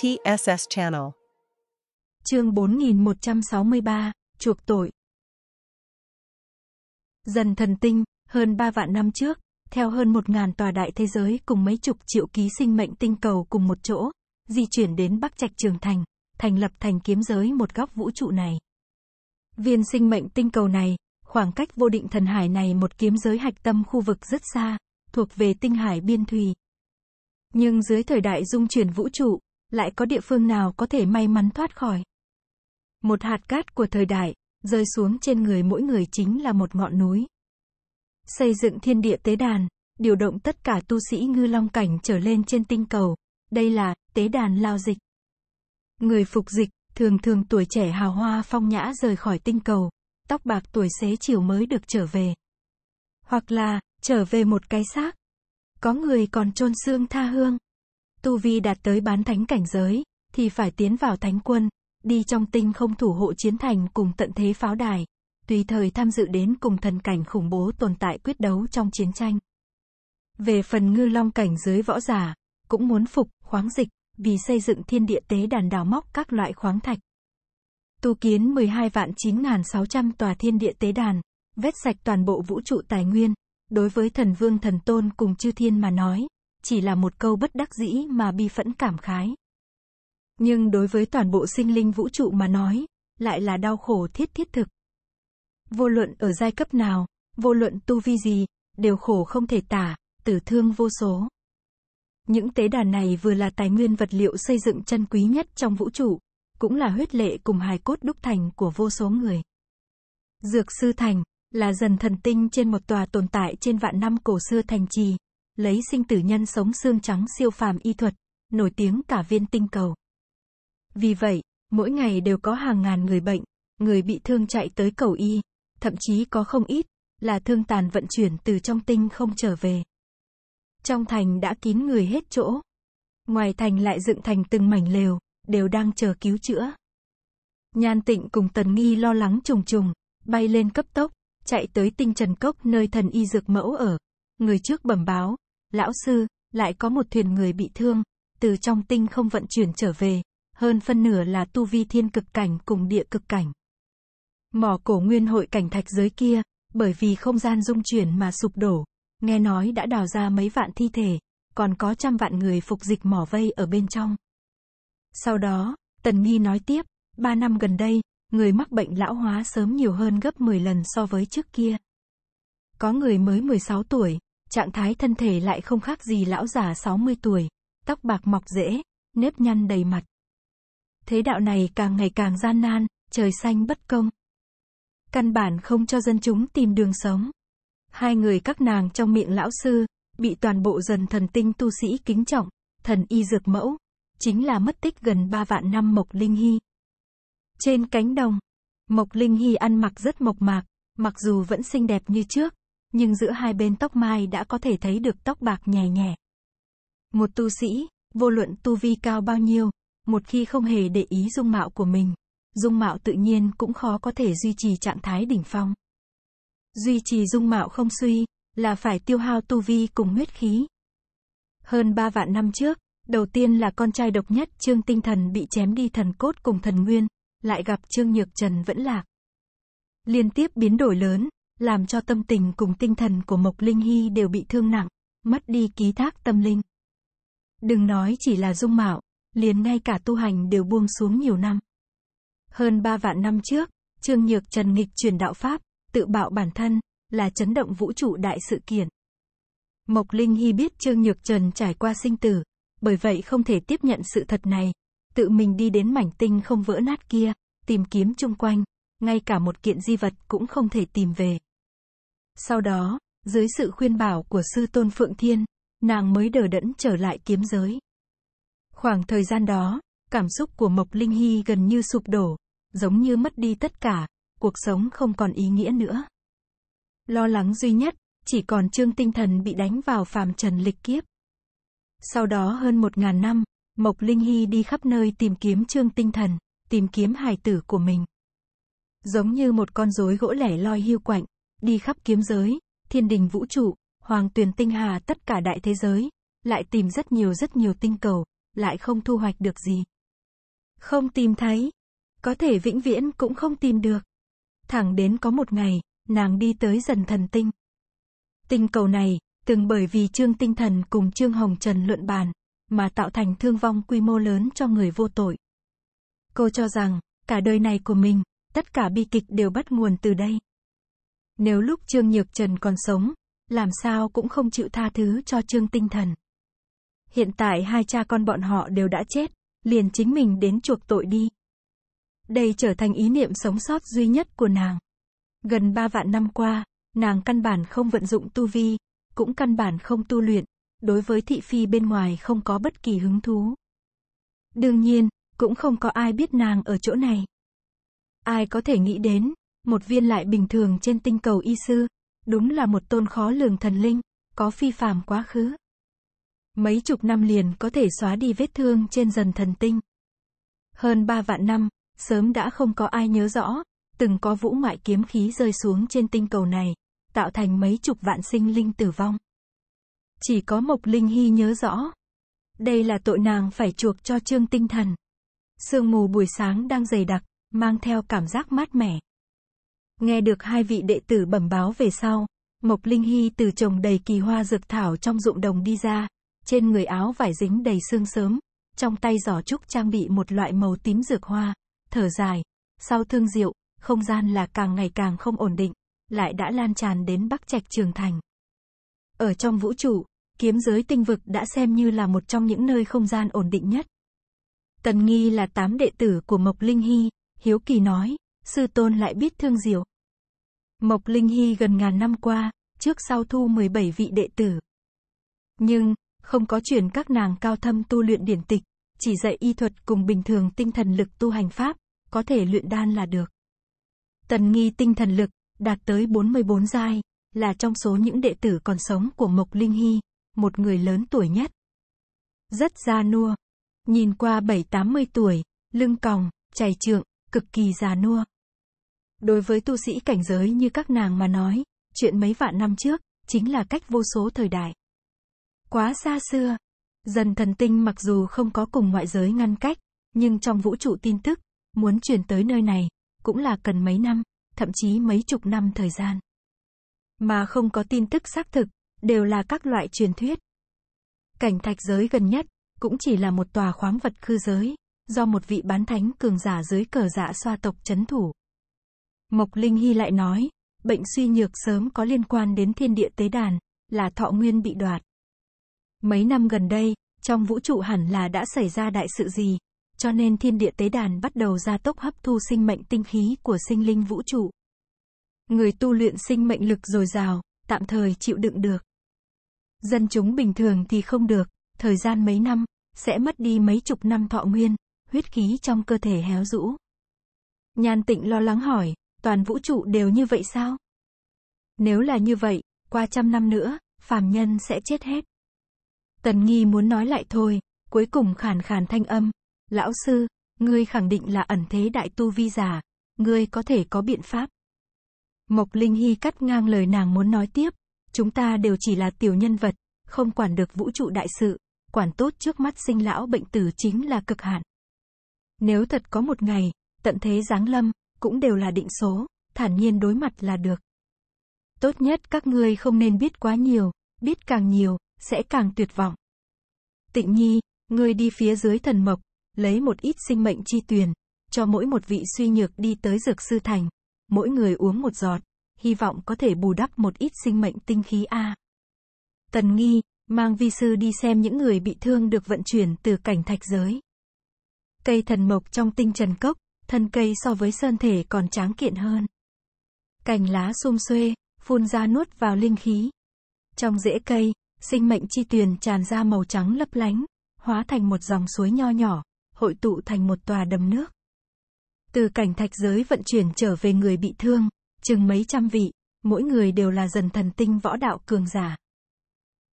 TSS Channel. Chương 4163, chuộc tội. Dần thần tinh, hơn 3 vạn năm trước, theo hơn 1.000 tòa đại thế giới cùng mấy chục triệu ký sinh mệnh tinh cầu cùng một chỗ, di chuyển đến Bắc Trạch Trường Thành, thành lập thành kiếm giới một góc vũ trụ này. Viên sinh mệnh tinh cầu này, khoảng cách vô định thần hải này một kiếm giới hạch tâm khu vực rất xa, thuộc về tinh hải biên thùy. Nhưng dưới thời đại dung chuyển vũ trụ, lại có địa phương nào có thể may mắn thoát khỏi. Một hạt cát của thời đại, rơi xuống trên người mỗi người chính là một ngọn núi. Xây dựng thiên địa tế đàn, điều động tất cả tu sĩ ngư long cảnh trở lên trên tinh cầu, đây là tế đàn lao dịch. Người phục dịch, thường thường tuổi trẻ hào hoa phong nhã rời khỏi tinh cầu, tóc bạc tuổi xế chiều mới được trở về. Hoặc là, trở về một cái xác. Có người còn chôn xương tha hương tu vi đạt tới bán thánh cảnh giới, thì phải tiến vào thánh quân, đi trong tinh không thủ hộ chiến thành cùng tận thế pháo đài, tùy thời tham dự đến cùng thần cảnh khủng bố tồn tại quyết đấu trong chiến tranh. Về phần ngư long cảnh giới võ giả, cũng muốn phục, khoáng dịch, vì xây dựng thiên địa tế đàn đào móc các loại khoáng thạch. Tu kiến 12 vạn 9.600 tòa thiên địa tế đàn, vét sạch toàn bộ vũ trụ tài nguyên, đối với thần vương thần tôn cùng chư thiên mà nói, chỉ là một câu bất đắc dĩ mà bi phẫn cảm khái. Nhưng đối với toàn bộ sinh linh vũ trụ mà nói, lại là đau khổ thiết thiết thực. Vô luận ở giai cấp nào, vô luận tu vi gì, đều khổ không thể tả, tử thương vô số. Những tế đàn này vừa là tài nguyên vật liệu xây dựng chân quý nhất trong vũ trụ, cũng là huyết lệ cùng hài cốt đúc thành của vô số người. Dược sư thành là dần thần tinh trên một tòa tồn tại trên vạn năm cổ xưa thành trì, lấy sinh tử nhân sống xương trắng siêu phàm y thuật, nổi tiếng cả viên tinh cầu. Vì vậy, mỗi ngày đều có hàng ngàn người bệnh, người bị thương chạy tới cầu y, thậm chí có không ít, là thương tàn vận chuyển từ trong tinh không trở về. Trong thành đã kín người hết chỗ. Ngoài thành lại dựng thành từng mảnh lều, đều đang chờ cứu chữa. Nhan tịnh cùng tần nghi lo lắng trùng trùng, bay lên cấp tốc, chạy tới tinh trần cốc nơi thần y dược mẫu ở. Người trước bẩm báo, lão sư, lại có một thuyền người bị thương, từ trong tinh không vận chuyển trở về, hơn phân nửa là tu vi thiên cực cảnh cùng địa cực cảnh. Mỏ cổ nguyên hội cảnh thạch giới kia, bởi vì không gian dung chuyển mà sụp đổ, nghe nói đã đào ra mấy vạn thi thể, còn có trăm vạn người phục dịch mỏ vây ở bên trong. Sau đó, Tần Nghi nói tiếp, ba năm gần đây, người mắc bệnh lão hóa sớm nhiều hơn gấp 10 lần so với trước kia. Có người mới 16 tuổi, Trạng thái thân thể lại không khác gì lão già 60 tuổi, tóc bạc mọc rễ, nếp nhăn đầy mặt. Thế đạo này càng ngày càng gian nan, trời xanh bất công. Căn bản không cho dân chúng tìm đường sống. Hai người các nàng trong miệng lão sư, bị toàn bộ dần thần tinh tu sĩ kính trọng, thần y dược mẫu, chính là mất tích gần 3 vạn năm Mộc Linh Hy. Trên cánh đồng, Mộc Linh Hy ăn mặc rất mộc mạc, mặc dù vẫn xinh đẹp như trước, nhưng giữa hai bên tóc mai đã có thể thấy được tóc bạc nhẹ nhẹ. Một tu sĩ, vô luận tu vi cao bao nhiêu, một khi không hề để ý dung mạo của mình, dung mạo tự nhiên cũng khó có thể duy trì trạng thái đỉnh phong. Duy trì dung mạo không suy, là phải tiêu hao tu vi cùng huyết khí. Hơn ba vạn năm trước, đầu tiên là con trai độc nhất Trương Tinh Thần bị chém đi thần cốt cùng thần nguyên, lại gặp Trương Nhược Trần vẫn lạc. Liên tiếp biến đổi lớn, làm cho tâm tình cùng tinh thần của Mộc Linh Hy đều bị thương nặng, mất đi ký thác tâm linh. Đừng nói chỉ là dung mạo, liền ngay cả tu hành đều buông xuống nhiều năm. Hơn ba vạn năm trước, Trương Nhược Trần nghịch truyền đạo Pháp, tự bạo bản thân, là chấn động vũ trụ đại sự kiện. Mộc Linh Hy biết Trương Nhược Trần trải qua sinh tử, bởi vậy không thể tiếp nhận sự thật này. Tự mình đi đến mảnh tinh không vỡ nát kia, tìm kiếm chung quanh, ngay cả một kiện di vật cũng không thể tìm về. Sau đó, dưới sự khuyên bảo của sư tôn Phượng Thiên, nàng mới đờ đẫn trở lại kiếm giới. Khoảng thời gian đó, cảm xúc của Mộc Linh Hy gần như sụp đổ, giống như mất đi tất cả, cuộc sống không còn ý nghĩa nữa. Lo lắng duy nhất, chỉ còn trương tinh thần bị đánh vào phàm trần lịch kiếp. Sau đó hơn một ngàn năm, Mộc Linh Hy đi khắp nơi tìm kiếm trương tinh thần, tìm kiếm hài tử của mình. Giống như một con rối gỗ lẻ loi hiu quạnh, đi khắp kiếm giới, thiên đình vũ trụ, hoàng tuyền tinh hà tất cả đại thế giới, lại tìm rất nhiều rất nhiều tinh cầu, lại không thu hoạch được gì. Không tìm thấy, có thể vĩnh viễn cũng không tìm được. Thẳng đến có một ngày, nàng đi tới dần thần tinh. Tinh cầu này, từng bởi vì Trương Tinh Thần cùng Trương Hồng Trần luận bàn, mà tạo thành thương vong quy mô lớn cho người vô tội. Cô cho rằng, cả đời này của mình, tất cả bi kịch đều bắt nguồn từ đây. Nếu lúc Trương Nhược Trần còn sống, làm sao cũng không chịu tha thứ cho Trương Tinh Thần. Hiện tại hai cha con bọn họ đều đã chết, liền chính mình đến chuộc tội đi. Đây trở thành ý niệm sống sót duy nhất của nàng. Gần ba vạn năm qua, nàng căn bản không vận dụng tu vi, cũng căn bản không tu luyện, đối với thị phi bên ngoài không có bất kỳ hứng thú. Đương nhiên, cũng không có ai biết nàng ở chỗ này. Ai có thể nghĩ đến, một viên lại bình thường trên tinh cầu y sư, đúng là một tôn khó lường thần linh, có phi phàm quá khứ. Mấy chục năm liền có thể xóa đi vết thương trên dần thần tinh. Hơn ba vạn năm, sớm đã không có ai nhớ rõ, từng có vũ ngoại kiếm khí rơi xuống trên tinh cầu này, tạo thành mấy chục vạn sinh linh tử vong. Chỉ có Mộc Linh Hy nhớ rõ. Đây là tội nàng phải chuộc cho trương tinh thần. Sương mù buổi sáng đang dày đặc, mang theo cảm giác mát mẻ. Nghe được hai vị đệ tử bẩm báo về sau, Mộc Linh Hy từ trồng đầy kỳ hoa dược thảo trong ruộng đồng đi ra, trên người áo vải dính đầy sương sớm, trong tay giỏ trúc trang bị một loại màu tím dược hoa, thở dài, sau thương diệu, không gian là càng ngày càng không ổn định, lại đã lan tràn đến Bắc Trạch Trường Thành. Ở trong vũ trụ, kiếm giới tinh vực đã xem như là một trong những nơi không gian ổn định nhất. Tần Nghi là tám đệ tử của Mộc Linh Hy, Hiếu Kỳ nói, sư tôn lại biết thương diệu Mộc Linh Hy gần ngàn năm qua, trước sau thu 17 vị đệ tử. Nhưng, không có chuyển các nàng cao thâm tu luyện điển tịch, chỉ dạy y thuật cùng bình thường tinh thần lực tu hành pháp, có thể luyện đan là được. Tần nghi tinh thần lực, đạt tới 44 giai, là trong số những đệ tử còn sống của Mộc Linh Hy, một người lớn tuổi nhất. Rất già nua, nhìn qua 7-80 tuổi, lưng còng, chày trượng, cực kỳ già nua. Đối với tu sĩ cảnh giới như các nàng mà nói, chuyện mấy vạn năm trước, chính là cách vô số thời đại. Quá xa xưa, dần thần tinh mặc dù không có cùng ngoại giới ngăn cách, nhưng trong vũ trụ tin tức, muốn truyền tới nơi này, cũng là cần mấy năm, thậm chí mấy chục năm thời gian. Mà không có tin tức xác thực, đều là các loại truyền thuyết. Cảnh thạch giới gần nhất, cũng chỉ là một tòa khoáng vật khư giới, do một vị bán thánh cường giả dưới cờ dạ xoa tộc chấn thủ. Mộc Linh Hy lại nói, bệnh suy nhược sớm có liên quan đến thiên địa tế đàn, là thọ nguyên bị đoạt. Mấy năm gần đây, trong vũ trụ hẳn là đã xảy ra đại sự gì, cho nên thiên địa tế đàn bắt đầu gia tốc hấp thu sinh mệnh tinh khí của sinh linh vũ trụ. Người tu luyện sinh mệnh lực dồi dào, tạm thời chịu đựng được. Dân chúng bình thường thì không được, thời gian mấy năm, sẽ mất đi mấy chục năm thọ nguyên, huyết khí trong cơ thể héo rũ. Nhan tịnh lo lắng hỏi, toàn vũ trụ đều như vậy sao? Nếu là như vậy, qua trăm năm nữa, phàm nhân sẽ chết hết. Tần Nghi muốn nói lại thôi, cuối cùng khàn khàn thanh âm. Lão sư, ngươi khẳng định là ẩn thế đại tu vi giả, ngươi có thể có biện pháp. Mộc Linh Hy cắt ngang lời nàng muốn nói tiếp, chúng ta đều chỉ là tiểu nhân vật, không quản được vũ trụ đại sự, quản tốt trước mắt sinh lão bệnh tử chính là cực hạn. Nếu thật có một ngày, tận thế giáng lâm, cũng đều là định số, thản nhiên đối mặt là được. Tốt nhất các ngươi không nên biết quá nhiều, biết càng nhiều, sẽ càng tuyệt vọng. Tịnh Nhi, ngươi đi phía dưới thần mộc, lấy một ít sinh mệnh chi tuyền, cho mỗi một vị suy nhược đi tới dược sư thành. Mỗi người uống một giọt, hy vọng có thể bù đắp một ít sinh mệnh tinh khí A. Tần Nghi, mang vi sư đi xem những người bị thương được vận chuyển từ cảnh thạch giới. Cây thần mộc trong tinh trần cốc, thân cây so với sơn thể còn tráng kiện hơn. Cành lá xum xuê, phun ra nuốt vào linh khí. Trong rễ cây, sinh mệnh chi tuyền tràn ra màu trắng lấp lánh, hóa thành một dòng suối nho nhỏ, hội tụ thành một tòa đầm nước. Từ cảnh thạch giới vận chuyển trở về người bị thương, chừng mấy trăm vị, mỗi người đều là dần thần tinh võ đạo cường giả.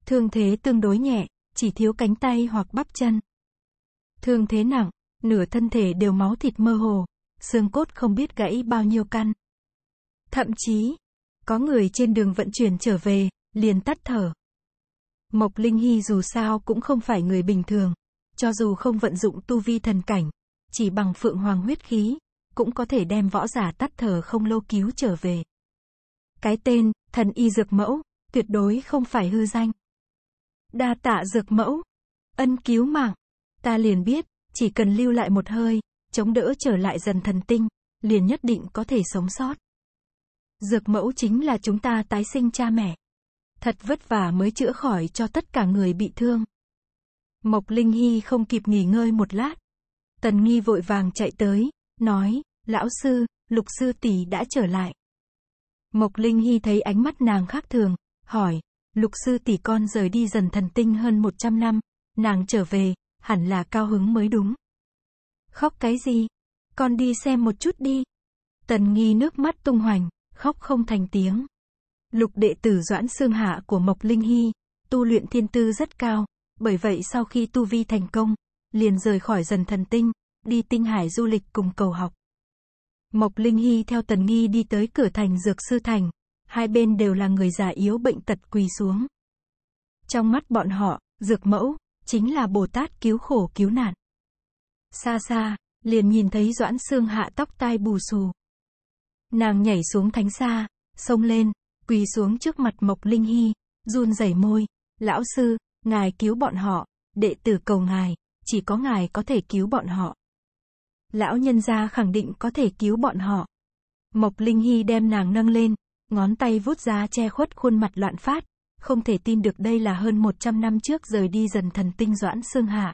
Thương thế tương đối nhẹ, chỉ thiếu cánh tay hoặc bắp chân. Thương thế nặng, nửa thân thể đều máu thịt mơ hồ, xương cốt không biết gãy bao nhiêu căn. Thậm chí, có người trên đường vận chuyển trở về, liền tắt thở. Mộc Linh Hy dù sao cũng không phải người bình thường, cho dù không vận dụng tu vi thần cảnh, chỉ bằng phượng hoàng huyết khí, cũng có thể đem võ giả tắt thở không lâu cứu trở về. Cái tên, thần y dược mẫu, tuyệt đối không phải hư danh. Đa tạ dược mẫu, ân cứu mạng, ta liền biết, chỉ cần lưu lại một hơi, chống đỡ trở lại dần thần tinh, liền nhất định có thể sống sót. Dược mẫu chính là chúng ta tái sinh cha mẹ. Thật vất vả mới chữa khỏi cho tất cả người bị thương. Mộc Linh Hy không kịp nghỉ ngơi một lát. Tần Nghi vội vàng chạy tới, nói, lão sư, lục sư tỷ đã trở lại. Mộc Linh Hy thấy ánh mắt nàng khác thường, hỏi, lục sư tỷ con rời đi dần thần tinh hơn 100 năm, nàng trở về, hẳn là cao hứng mới đúng. Khóc cái gì? Con đi xem một chút đi. Tần nghi nước mắt tung hoành, khóc không thành tiếng. Lục đệ tử Doãn xương Hạ của Mộc Linh Hy, tu luyện thiên tư rất cao, bởi vậy sau khi tu vi thành công, liền rời khỏi dần thần tinh, đi tinh hải du lịch cùng cầu học. Mộc Linh Hy theo Tần Nghi đi tới cửa thành Dược Sư Thành, hai bên đều là người già yếu bệnh tật quỳ xuống. Trong mắt bọn họ, Dược Mẫu, chính là Bồ Tát cứu khổ cứu nạn. Xa xa, liền nhìn thấy Doãn Sương hạ tóc tai bù xù. Nàng nhảy xuống thánh xa, xông lên, quỳ xuống trước mặt Mộc Linh Hy, run rẩy môi, lão sư, ngài cứu bọn họ, đệ tử cầu ngài, chỉ có ngài có thể cứu bọn họ. Lão nhân gia khẳng định có thể cứu bọn họ. Mộc Linh Hy đem nàng nâng lên, ngón tay vút ra che khuất khuôn mặt loạn phát, không thể tin được đây là hơn 100 năm trước rời đi dần thần tinh Doãn xương Hạ.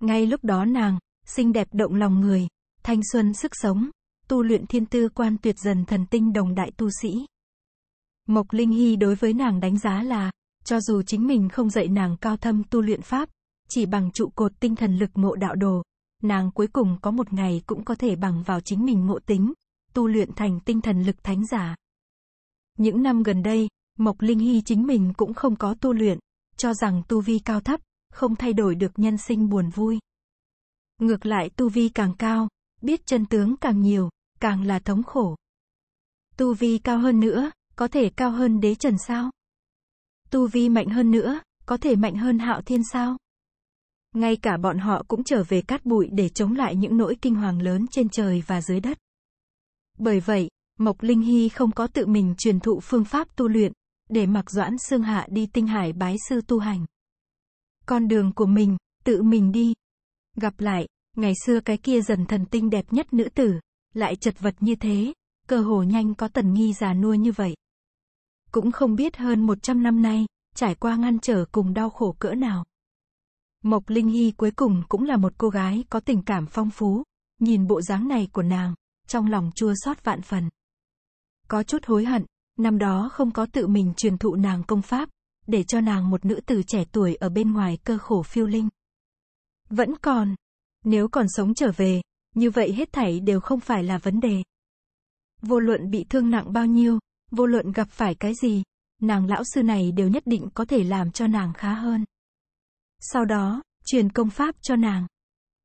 Ngay lúc đó nàng, xinh đẹp động lòng người, thanh xuân sức sống, tu luyện thiên tư quan tuyệt dần thần tinh đồng đại tu sĩ. Mộc Linh Hy đối với nàng đánh giá là, cho dù chính mình không dạy nàng cao thâm tu luyện pháp, chỉ bằng trụ cột tinh thần lực mộ đạo đồ, nàng cuối cùng có một ngày cũng có thể bằng vào chính mình ngộ tính, tu luyện thành tinh thần lực thánh giả. Những năm gần đây, Mộc Linh Hy chính mình cũng không có tu luyện, cho rằng tu vi cao thấp, không thay đổi được nhân sinh buồn vui. Ngược lại tu vi càng cao, biết chân tướng càng nhiều, càng là thống khổ. Tu vi cao hơn nữa, có thể cao hơn đế trần sao? Tu vi mạnh hơn nữa, có thể mạnh hơn hạo thiên sao? Ngay cả bọn họ cũng trở về cát bụi để chống lại những nỗi kinh hoàng lớn trên trời và dưới đất. Bởi vậy, Mộc Linh Hy không có tự mình truyền thụ phương pháp tu luyện, để mặc Doãn Xương Hạ đi tinh hải bái sư tu hành. Con đường của mình, tự mình đi. Gặp lại, ngày xưa cái kia dần thần tinh đẹp nhất nữ tử, lại chật vật như thế, cơ hồ nhanh có tần nghi già nua như vậy. Cũng không biết hơn 100 năm nay, trải qua ngăn trở cùng đau khổ cỡ nào. Mộc Linh Hy cuối cùng cũng là một cô gái có tình cảm phong phú, nhìn bộ dáng này của nàng, trong lòng chua xót vạn phần. Có chút hối hận, Năm đó không có tự mình truyền thụ nàng công pháp, để cho nàng một nữ tử trẻ tuổi ở bên ngoài cơ khổ phiêu linh. Vẫn còn, nếu còn sống trở về, như vậy hết thảy đều không phải là vấn đề. Vô luận bị thương nặng bao nhiêu, vô luận gặp phải cái gì, nàng lão sư này đều nhất định có thể làm cho nàng khá hơn. Sau đó, truyền công pháp cho nàng.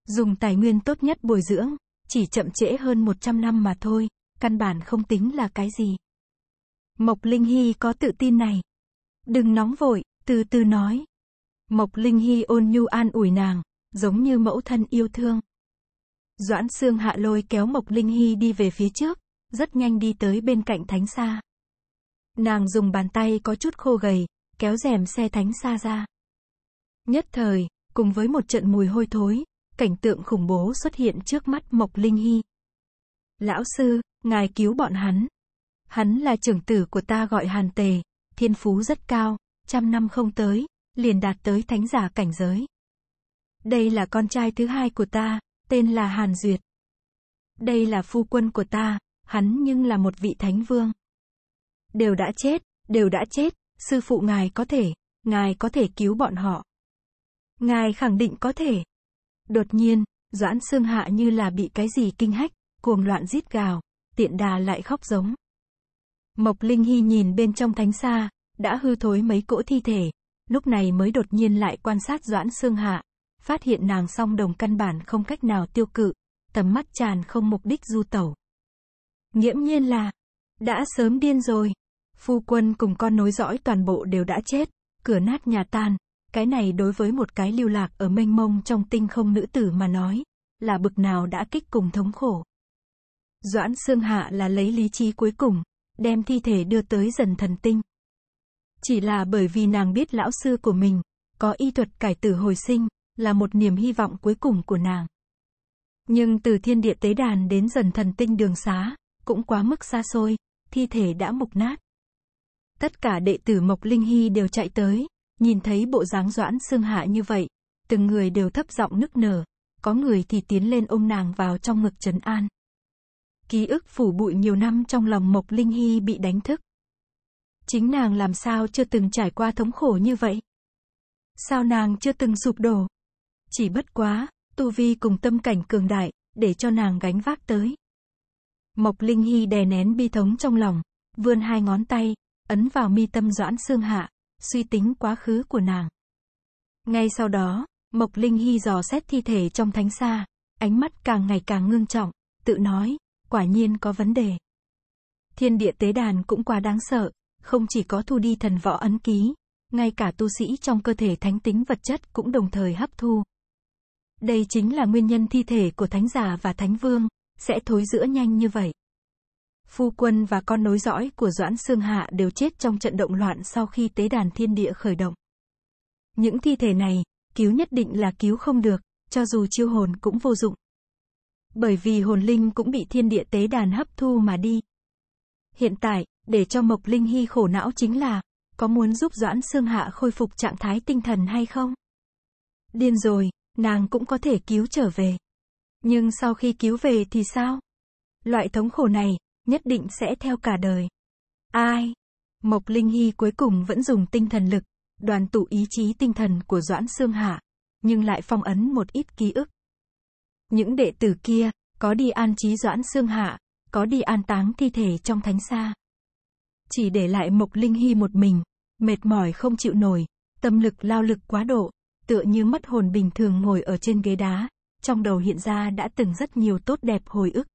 Dùng tài nguyên tốt nhất bồi dưỡng, chỉ chậm trễ hơn 100 năm mà thôi, căn bản không tính là cái gì. Mộc Linh Hy có tự tin này. Đừng nóng vội, từ từ nói. Mộc Linh Hy ôn nhu an ủi nàng, giống như mẫu thân yêu thương. Doãn Sương Hạ lôi kéo Mộc Linh Hy đi về phía trước, rất nhanh đi tới bên cạnh thánh Sa. Nàng dùng bàn tay có chút khô gầy, kéo rèm xe thánh Sa ra. Nhất thời, cùng với một trận mùi hôi thối, cảnh tượng khủng bố xuất hiện trước mắt Mộc Linh Hy. Lão sư, ngài cứu bọn hắn. Hắn là trưởng tử của ta gọi Hàn Tề, thiên phú rất cao, trăm năm không tới, liền đạt tới thánh giả cảnh giới. Đây là con trai thứ hai của ta, tên là Hàn Duyệt. Đây là phu quân của ta, hắn nhưng là một vị thánh vương. Đều đã chết, đều đã chết, sư phụ ngài có thể, ngài có thể cứu bọn họ. Ngài khẳng định có thể. Đột nhiên, Doãn Sương Hạ như là bị cái gì kinh hách, cuồng loạn rít gào, tiện đà lại khóc giống. Mộc Linh Hy nhìn bên trong thánh xa, đã hư thối mấy cỗ thi thể, lúc này mới đột nhiên lại quan sát Doãn Sương Hạ, phát hiện nàng song đồng căn bản không cách nào tiêu cự, tầm mắt tràn không mục đích du tẩu. Nghiễm nhiên là, đã sớm điên rồi, phu quân cùng con nối dõi toàn bộ đều đã chết, cửa nát nhà tan, cái này đối với một cái lưu lạc ở mênh mông trong tinh không nữ tử mà nói, là bực nào đã kích cùng thống khổ. Doãn Sương Hạ là lấy lý trí cuối cùng, đem thi thể đưa tới dần thần tinh. Chỉ là bởi vì nàng biết lão sư của mình, có y thuật cải tử hồi sinh, là một niềm hy vọng cuối cùng của nàng. Nhưng từ thiên địa tế đàn đến dần thần tinh đường xá, cũng quá mức xa xôi, thi thể đã mục nát. Tất cả đệ tử Mộc Linh Hy đều chạy tới, nhìn thấy bộ dáng doãn xương hạ như vậy, từng người đều thấp giọng nức nở, có người thì tiến lên ôm nàng vào trong ngực trấn an. Ký ức phủ bụi nhiều năm trong lòng Mộc Linh Hy bị đánh thức. Chính nàng làm sao chưa từng trải qua thống khổ như vậy? Sao nàng chưa từng sụp đổ? Chỉ bất quá, tu vi cùng tâm cảnh cường đại, để cho nàng gánh vác tới. Mộc Linh Hy đè nén bi thống trong lòng, vươn hai ngón tay, ấn vào mi tâm doãn xương hạ, suy tính quá khứ của nàng. Ngay sau đó, Mộc Linh Hy dò xét thi thể trong thánh xa, ánh mắt càng ngày càng ngưng trọng, tự nói, quả nhiên có vấn đề. Thiên địa tế đàn cũng quá đáng sợ, không chỉ có thu đi thần võ ấn ký, ngay cả tu sĩ trong cơ thể thánh tính vật chất cũng đồng thời hấp thu. Đây chính là nguyên nhân thi thể của thánh giả và thánh vương, sẽ thối giữa nhanh như vậy. Phu quân và con nối dõi của Doãn Sương Hạ đều chết trong trận động loạn sau khi tế đàn thiên địa khởi động. Những thi thể này, cứu nhất định là cứu không được, cho dù chiêu hồn cũng vô dụng bởi vì hồn linh cũng bị thiên địa tế đàn hấp thu mà đi. Hiện tại, để cho Mộc Linh Hy khổ não chính là, có muốn giúp Doãn Sương Hạ khôi phục trạng thái tinh thần hay không? Điên rồi, nàng cũng có thể cứu trở về. Nhưng sau khi cứu về thì sao? Loại thống khổ này, nhất định sẽ theo cả đời. Ai? Mộc Linh Hy cuối cùng vẫn dùng tinh thần lực, đoàn tụ ý chí tinh thần của Doãn Sương Hạ, nhưng lại phong ấn một ít ký ức những đệ tử kia, có đi an trí doãn xương hạ, có đi an táng thi thể trong thánh xa. Chỉ để lại Mộc Linh Hy một mình, mệt mỏi không chịu nổi, tâm lực lao lực quá độ, tựa như mất hồn bình thường ngồi ở trên ghế đá, trong đầu hiện ra đã từng rất nhiều tốt đẹp hồi ức.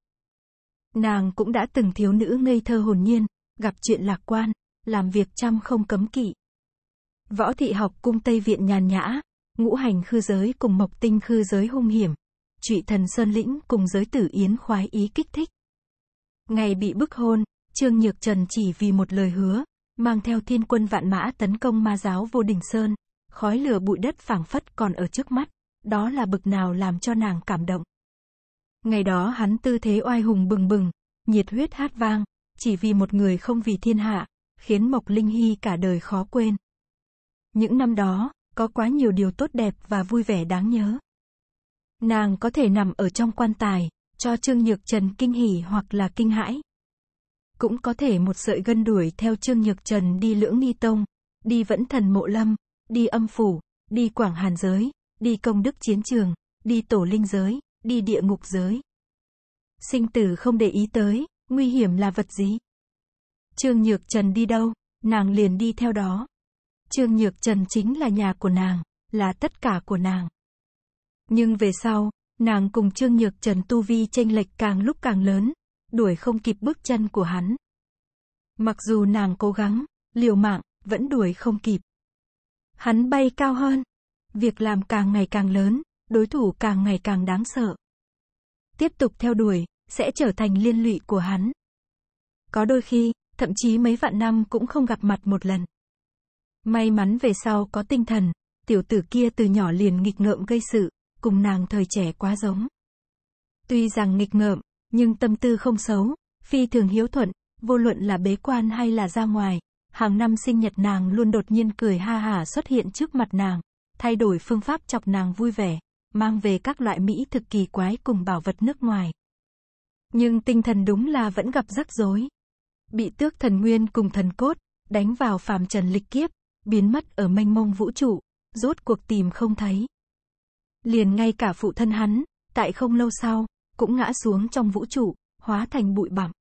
Nàng cũng đã từng thiếu nữ ngây thơ hồn nhiên, gặp chuyện lạc quan, làm việc chăm không cấm kỵ. Võ thị học cung Tây Viện nhàn nhã, ngũ hành khư giới cùng mộc tinh khư giới hung hiểm, Trụy thần Sơn Lĩnh cùng giới tử Yến khoái ý kích thích. Ngày bị bức hôn, Trương Nhược Trần chỉ vì một lời hứa, mang theo thiên quân vạn mã tấn công ma giáo vô đỉnh Sơn, khói lửa bụi đất phảng phất còn ở trước mắt, đó là bực nào làm cho nàng cảm động. Ngày đó hắn tư thế oai hùng bừng bừng, nhiệt huyết hát vang, chỉ vì một người không vì thiên hạ, khiến Mộc Linh Hy cả đời khó quên. Những năm đó, có quá nhiều điều tốt đẹp và vui vẻ đáng nhớ. Nàng có thể nằm ở trong quan tài, cho Trương Nhược Trần kinh hỉ hoặc là kinh hãi. Cũng có thể một sợi gân đuổi theo Trương Nhược Trần đi lưỡng nghi tông, đi vẫn thần mộ lâm, đi âm phủ, đi quảng hàn giới, đi công đức chiến trường, đi tổ linh giới, đi địa ngục giới. Sinh tử không để ý tới, nguy hiểm là vật gì? Trương Nhược Trần đi đâu, nàng liền đi theo đó. Trương Nhược Trần chính là nhà của nàng, là tất cả của nàng. Nhưng về sau, nàng cùng Trương Nhược Trần tu vi tranh lệch càng lúc càng lớn, đuổi không kịp bước chân của hắn. Mặc dù nàng cố gắng, liều mạng, vẫn đuổi không kịp. Hắn bay cao hơn, việc làm càng ngày càng lớn, đối thủ càng ngày càng đáng sợ. Tiếp tục theo đuổi, sẽ trở thành liên lụy của hắn. Có đôi khi, thậm chí mấy vạn năm cũng không gặp mặt một lần. May mắn về sau có tinh thần, tiểu tử kia từ nhỏ liền nghịch ngợm gây sự, cùng nàng thời trẻ quá giống. Tuy rằng nghịch ngợm, nhưng tâm tư không xấu, phi thường hiếu thuận, vô luận là bế quan hay là ra ngoài, hàng năm sinh nhật nàng luôn đột nhiên cười ha hả xuất hiện trước mặt nàng, thay đổi phương pháp chọc nàng vui vẻ, mang về các loại mỹ thực kỳ quái cùng bảo vật nước ngoài. Nhưng tinh thần đúng là vẫn gặp rắc rối. Bị tước thần nguyên cùng thần cốt, đánh vào phàm trần lịch kiếp, biến mất ở mênh mông vũ trụ, rốt cuộc tìm không thấy. Liền ngay cả phụ thân hắn, tại không lâu sau, cũng ngã xuống trong vũ trụ, hóa thành bụi bặm.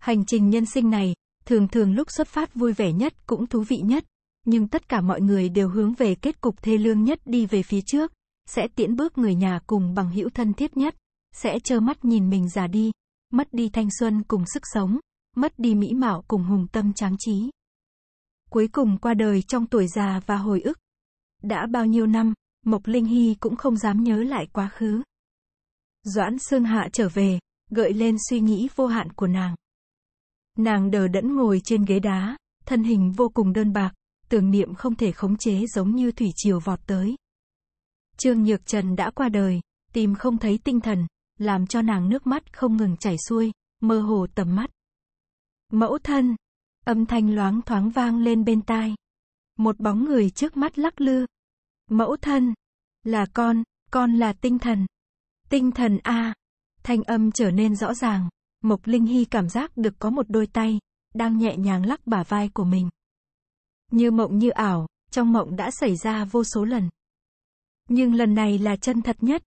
Hành trình nhân sinh này, thường thường lúc xuất phát vui vẻ nhất cũng thú vị nhất, nhưng tất cả mọi người đều hướng về kết cục thê lương nhất đi về phía trước, sẽ tiễn bước người nhà cùng bằng hữu thân thiết nhất, sẽ trơ mắt nhìn mình già đi, mất đi thanh xuân cùng sức sống, mất đi mỹ mạo cùng hùng tâm tráng trí. Cuối cùng qua đời trong tuổi già và hồi ức. Đã bao nhiêu năm, Mộc Linh Hy cũng không dám nhớ lại quá khứ. Doãn Sương Hạ trở về, gợi lên suy nghĩ vô hạn của nàng. Nàng đờ đẫn ngồi trên ghế đá, thân hình vô cùng đơn bạc, tưởng niệm không thể khống chế giống như thủy triều vọt tới. Trương Nhược Trần đã qua đời, tìm không thấy tinh thần, làm cho nàng nước mắt không ngừng chảy xuôi, mơ hồ tầm mắt. Mẫu thân, âm thanh loáng thoáng vang lên bên tai. Một bóng người trước mắt lắc lư, Mẫu thân là con, con là tinh thần. Tinh thần a. Thanh âm trở nên rõ ràng, Mộc Linh Hy cảm giác được có một đôi tay đang nhẹ nhàng lắc bả vai của mình. Như mộng như ảo, trong mộng đã xảy ra vô số lần. Nhưng lần này là chân thật nhất.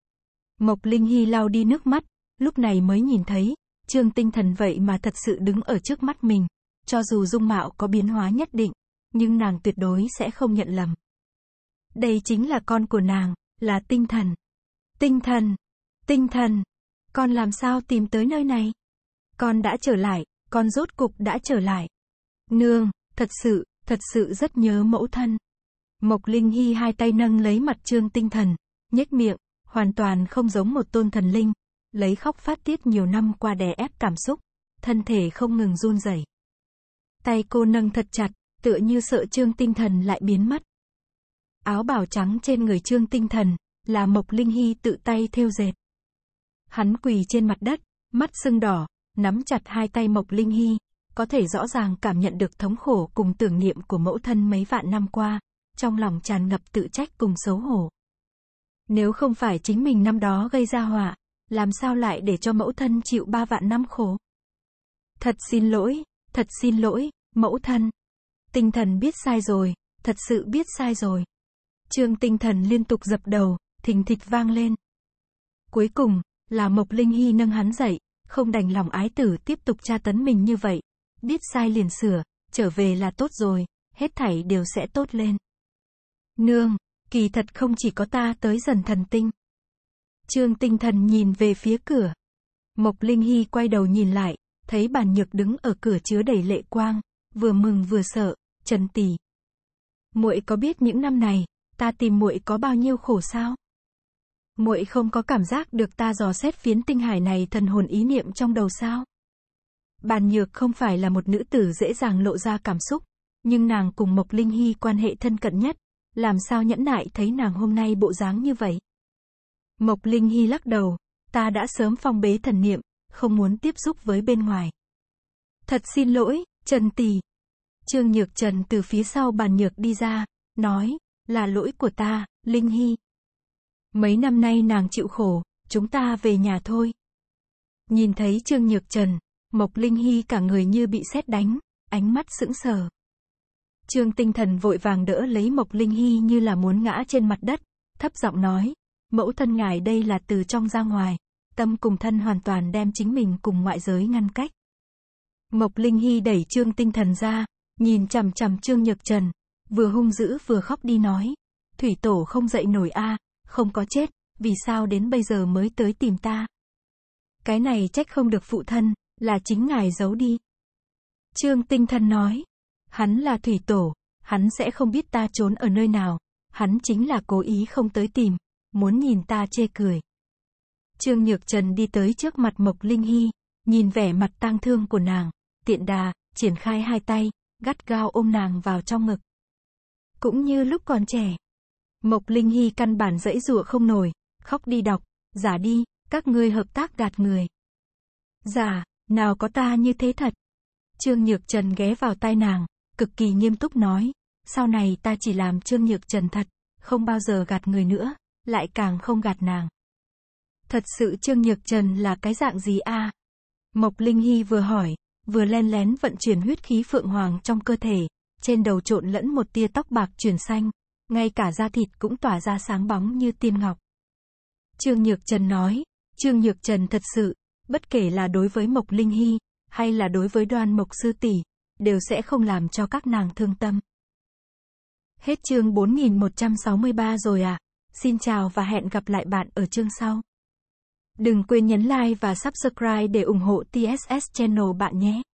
Mộc Linh Hy lau đi nước mắt, lúc này mới nhìn thấy, Trương Tinh Thần vậy mà thật sự đứng ở trước mắt mình. Cho dù dung mạo có biến hóa nhất định, nhưng nàng tuyệt đối sẽ không nhận lầm. Đây chính là con của nàng, là tinh thần. Tinh thần, tinh thần, con làm sao tìm tới nơi này? Con đã trở lại, con rốt cục đã trở lại. Nương, thật sự, thật sự rất nhớ mẫu thân. Mộc Linh Hy hai tay nâng lấy mặt trương tinh thần, nhếch miệng, hoàn toàn không giống một tôn thần linh, lấy khóc phát tiết nhiều năm qua đè ép cảm xúc, thân thể không ngừng run rẩy. Tay cô nâng thật chặt, tựa như sợ trương tinh thần lại biến mất. Áo bào trắng trên người Trương Tinh Thần, là Mộc Linh Hy tự tay thêu dệt. Hắn quỳ trên mặt đất, mắt sưng đỏ, nắm chặt hai tay Mộc Linh Hy, có thể rõ ràng cảm nhận được thống khổ cùng tưởng niệm của mẫu thân mấy vạn năm qua, trong lòng tràn ngập tự trách cùng xấu hổ. Nếu không phải chính mình năm đó gây ra họa, làm sao lại để cho mẫu thân chịu ba vạn năm khổ? Thật xin lỗi, thật xin lỗi, mẫu thân. Tinh thần biết sai rồi, thật sự biết sai rồi. Trương tinh thần liên tục dập đầu, thình thịch vang lên. Cuối cùng, là Mộc Linh Hy nâng hắn dậy, không đành lòng ái tử tiếp tục tra tấn mình như vậy. Biết sai liền sửa, trở về là tốt rồi, hết thảy đều sẽ tốt lên. Nương, kỳ thật không chỉ có ta tới dần thần tinh. Trương tinh thần nhìn về phía cửa. Mộc Linh Hy quay đầu nhìn lại, thấy bàn nhược đứng ở cửa chứa đầy lệ quang, vừa mừng vừa sợ, trần tỷ. muội có biết những năm này, ta tìm muội có bao nhiêu khổ sao? Muội không có cảm giác được ta dò xét phiến tinh hải này thần hồn ý niệm trong đầu sao? Bàn Nhược không phải là một nữ tử dễ dàng lộ ra cảm xúc, nhưng nàng cùng Mộc Linh Hy quan hệ thân cận nhất, làm sao nhẫn nại thấy nàng hôm nay bộ dáng như vậy? Mộc Linh Hy lắc đầu, ta đã sớm phong bế thần niệm, không muốn tiếp xúc với bên ngoài. Thật xin lỗi, Trần Tỷ. Trương Nhược Trần từ phía sau bàn nhược đi ra, nói, là lỗi của ta, Linh Hy. Mấy năm nay nàng chịu khổ, chúng ta về nhà thôi. Nhìn thấy Trương Nhược Trần, Mộc Linh Hy cả người như bị sét đánh, ánh mắt sững sờ. Trương tinh thần vội vàng đỡ lấy Mộc Linh Hy như là muốn ngã trên mặt đất, thấp giọng nói, mẫu thân ngài đây là từ trong ra ngoài, tâm cùng thân hoàn toàn đem chính mình cùng ngoại giới ngăn cách. Mộc Linh Hy đẩy Trương tinh thần ra, nhìn chằm chằm Trương Nhược Trần, vừa hung dữ vừa khóc đi nói. Thủy tổ không dậy nổi a, à, không có chết, vì sao đến bây giờ mới tới tìm ta? Cái này trách không được phụ thân, là chính ngài giấu đi. Trương tinh thần nói, hắn là thủy tổ, hắn sẽ không biết ta trốn ở nơi nào, hắn chính là cố ý không tới tìm, muốn nhìn ta chê cười. Trương Nhược Trần đi tới trước mặt Mộc Linh Hy, nhìn vẻ mặt tang thương của nàng, tiện đà, triển khai hai tay, gắt gao ôm nàng vào trong ngực. Cũng như lúc còn trẻ. Mộc Linh Hy căn bản dãy rủa không nổi, khóc đi đọc, giả đi, các ngươi hợp tác gạt người. Giả, nào có ta như thế thật. Trương Nhược Trần ghé vào tai nàng, cực kỳ nghiêm túc nói, sau này ta chỉ làm Trương Nhược Trần thật, không bao giờ gạt người nữa, lại càng không gạt nàng. Thật sự Trương Nhược Trần là cái dạng gì a? Mộc Linh Hy vừa hỏi, vừa len lén vận chuyển huyết khí phượng hoàng trong cơ thể, trên đầu trộn lẫn một tia tóc bạc chuyển xanh, ngay cả da thịt cũng tỏa ra sáng bóng như tiên ngọc. Trương Nhược Trần nói, Trương Nhược Trần thật sự, bất kể là đối với Mộc Linh Hy, hay là đối với đoan Mộc Sư Tỷ, đều sẽ không làm cho các nàng thương tâm. Hết chương 4163 rồi à, xin chào và hẹn gặp lại bạn ở chương sau. Đừng quên nhấn like và subscribe để ủng hộ TSS Channel bạn nhé.